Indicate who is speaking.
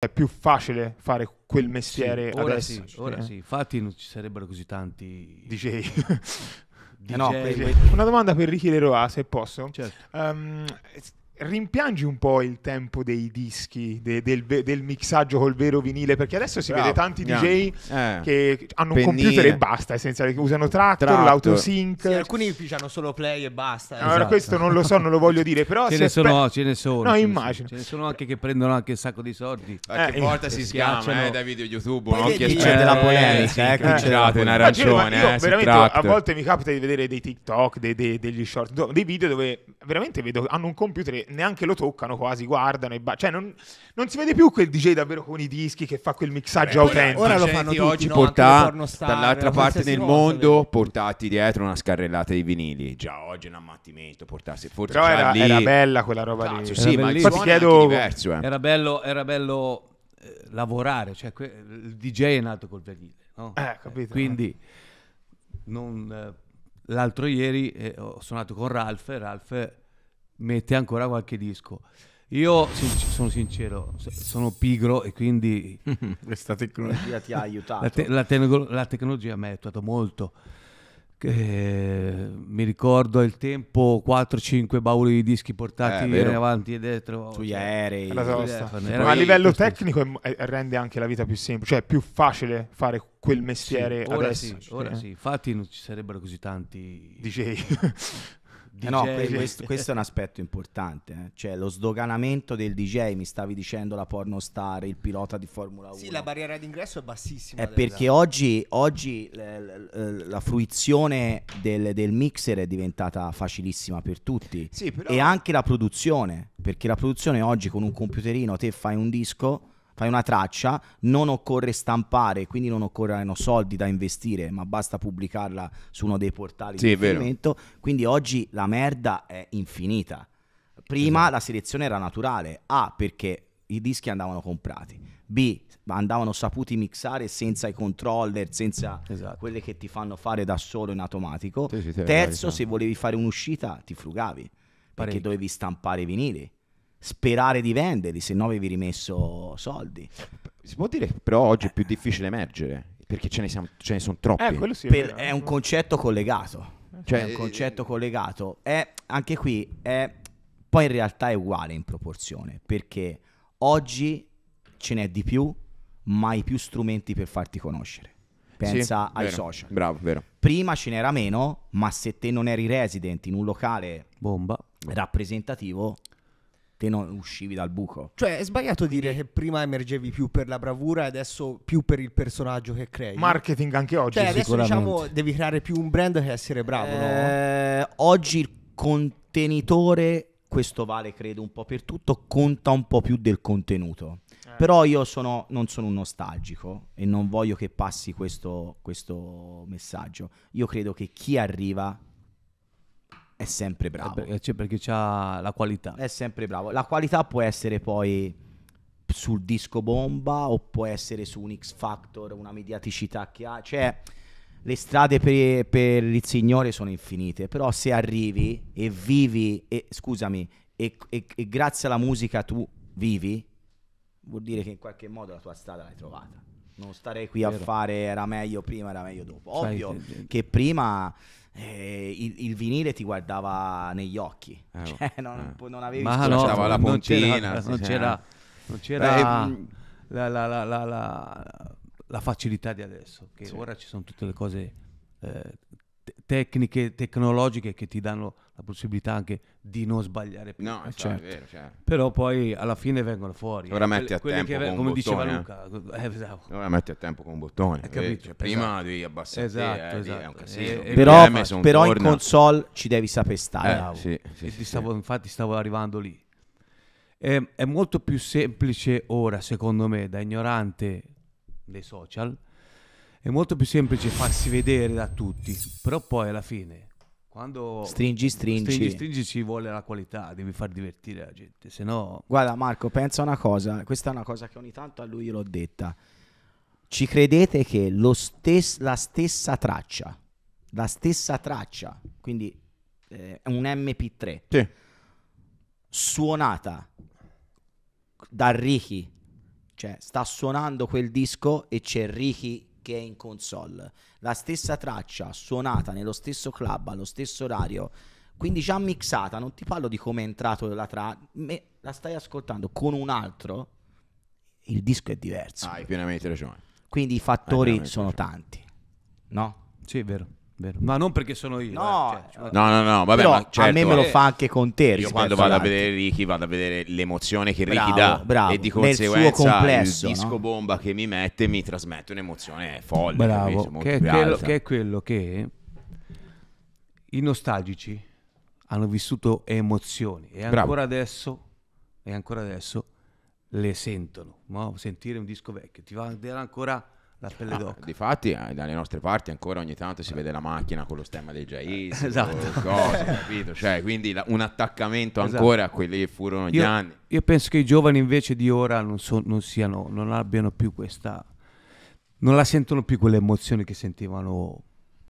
Speaker 1: è più facile fare quel mestiere sì, ora adesso. Sì, ora eh. sì,
Speaker 2: infatti non ci sarebbero così tanti DJ. DJ. Eh no, Una
Speaker 1: domanda per Ricky Leroy, se posso. Certo. Um, rimpiangi un po' il tempo dei dischi, de, del, del, mixaggio col vero vinile, perché adesso si Bravo, vede tanti yeah. DJ eh. che hanno Pennine. un computer e basta, essenzialmente usano Tractor, Tratto. l'autosync. Sì, alcuni hanno solo play e basta. Eh. Allora, esatto. questo non lo so, non lo voglio dire, però... Ce, ne, aspe... sono, ce ne sono, no, ce immagino. Ce ne
Speaker 2: sono anche che prendono anche un sacco di soldi. A eh, che porta eh, si schiacciano eh, dai video YouTube, Poi no? Che c'è della polemica, eh, eh qui c'è in arancione. Io eh, veramente a volte mi
Speaker 1: capita di vedere dei TikTok, dei, dei, degli short, dei video dove veramente vedo hanno un computer e neanche lo toccano quasi, guardano e ba- cioè non, non, si vede più quel DJ davvero con i dischi che fa quel mixaggio Beh, autentico. Ora lo fanno tutti, oggi no? portati star, dall'altra parte del mondo, cosa, portati dietro una scarrellata di vinili. Già
Speaker 2: oggi è un ammattimento portarsi
Speaker 1: forse Però era, lì... era, bella quella roba Cazzo, lì. Sì, ma lì infatti chiedo diverso, eh.
Speaker 2: Era bello, era bello eh, lavorare, cioè que- il DJ è nato col vinile, no? Eh, capito. Quindi non eh, l'altro ieri eh, ho suonato con Ralph e Ralph mette ancora qualche disco. Io sinc- sono sincero, sono pigro e quindi questa tecnologia ti ha aiutato. La, te- la, te- la tecnologia mi ha aiutato molto. Eh, mi ricordo il tempo 4-5 bauli di dischi portati eh, avanti e dietro sugli cioè, aerei ma a livello tecnico
Speaker 1: è, rende anche la vita più semplice cioè è più facile fare quel mestiere sì, ora adesso sì, cioè. ora
Speaker 2: sì infatti non ci sarebbero così tanti DJ DJ. Eh no, questo, questo, è
Speaker 3: un aspetto importante, eh. cioè lo sdoganamento del DJ, mi stavi dicendo la pornostar, il pilota di Formula 1. Sì, la barriera d'ingresso è bassissima. È perché esatto. oggi, oggi eh, la fruizione del, del, mixer è diventata facilissima per tutti sì, però... e anche la produzione, perché la produzione oggi con un computerino te fai un disco fai una traccia, non occorre stampare, quindi non occorrono soldi da investire, ma basta pubblicarla su uno dei portali sì, di riferimento. Quindi oggi la merda è infinita. Prima esatto. la selezione era naturale, A perché i dischi andavano comprati, B andavano saputi mixare senza i controller, senza esatto. quelle che ti fanno fare da solo in automatico. Sì, sì, Terzo, se volevi fare un'uscita ti frugavi, perché Parecchio. dovevi stampare i vinili sperare di venderli se no avevi rimesso soldi. Si può dire che però oggi è più difficile emergere perché ce ne, siamo, ce ne sono troppi. Eh, sì, per, è, eh. un concetto collegato. Eh, cioè, è un eh, concetto collegato. È, anche qui è, poi in realtà è uguale in proporzione perché oggi ce n'è di più, ma hai più strumenti per farti conoscere. Pensa sì, ai vero, social. Bravo, vero. Prima ce n'era meno, ma se te non eri resident in un locale Bomba. rappresentativo, te non uscivi dal buco. Cioè, è sbagliato dire che prima emergevi più per la bravura e adesso più per il personaggio che crei. Marketing anche oggi. Cioè, adesso diciamo devi creare più un brand che essere bravo. Eh, no? Oggi il contenitore, questo vale credo un po' per tutto, conta un po' più del contenuto. Eh. Però io sono, non sono un nostalgico e non voglio che passi questo, questo messaggio. Io credo che chi arriva è sempre eh, bravo. Eh, cioè perché ha la qualità. È sempre bravo. La qualità può essere poi sul disco bomba o può essere su un X Factor, una mediaticità che ha. Cioè, le strade per, per il signore sono infinite, però se arrivi e vivi, e, scusami, e, e, e grazie alla musica tu vivi, vuol dire che in qualche modo la tua strada l'hai trovata non starei qui a fare era meglio prima, era meglio dopo. Ovvio eh, eh. che prima eh, il, il, vinile ti guardava negli occhi, eh, cioè non, eh. non avevi Ma no, non, cioè, la puntina, non c'era, eh. non c'era, non c'era
Speaker 2: Beh, la, la, la, la, facilità di adesso, che sì. ora ci sono tutte le cose eh, tecniche tecnologiche che ti danno la possibilità anche di non sbagliare più. No, eh, certo. è vero, certo. Però poi alla fine vengono fuori. Eh, ora metti a tempo che, con come un diceva Luca, eh, esatto.
Speaker 1: Ora metti a tempo con un bottone. Capito, cioè, esatto. Prima devi abbassare esatto, eh, esatto. è un esatto. casino.
Speaker 2: E, però, però in console ci devi sapere stare. Sì, sì, sì, stavo, infatti stavo arrivando lì. È, è molto più semplice ora, secondo me, da ignorante dei social è molto più semplice farsi vedere da tutti, però poi alla fine quando stringi stringi. stringi stringi ci vuole la qualità, devi far divertire la gente, se no
Speaker 3: Guarda Marco, pensa una cosa, questa è una cosa che ogni tanto a lui l'ho detta. Ci credete che stes- la stessa traccia, la stessa traccia, quindi eh, un MP3 sì. suonata da Ricky cioè sta suonando quel disco e c'è Ricky che è in console, la stessa traccia suonata nello stesso club, allo stesso orario, quindi già mixata, non ti parlo di come è entrato la traccia, la stai ascoltando con un altro, il disco è diverso. Hai pienamente ragione. Quindi i fattori sono ragione. tanti, no? Sì, è vero. Vero.
Speaker 2: Ma non perché sono io. Eh, no, cioè, eh. cioè, no, no, no, vabbè, ma certo, a me certo, me lo eh, fa anche con te. Io quando vado a vedere
Speaker 1: Ricky, vado a vedere l'emozione che Ricky bravo, dà bravo. e di conseguenza il disco
Speaker 3: no? bomba che mi mette mi trasmette un'emozione folle. Bravo, che è, quello, che
Speaker 2: è, quello, che i nostalgici hanno vissuto emozioni e ancora adesso, e ancora adesso le sentono. No? Sentire un disco vecchio ti va a vedere ancora la pelle ah, d'oca.
Speaker 1: Difatti, eh, dalle nostre parti ancora ogni tanto si vede la macchina con lo stemma dei Jais, eh, esatto. cose, capito? Cioè, quindi la, un attaccamento esatto. ancora a quelli che furono gli io, anni.
Speaker 2: Io penso che i giovani invece di ora non, so, non, siano, non abbiano più questa. non la sentono più quelle emozioni che sentivano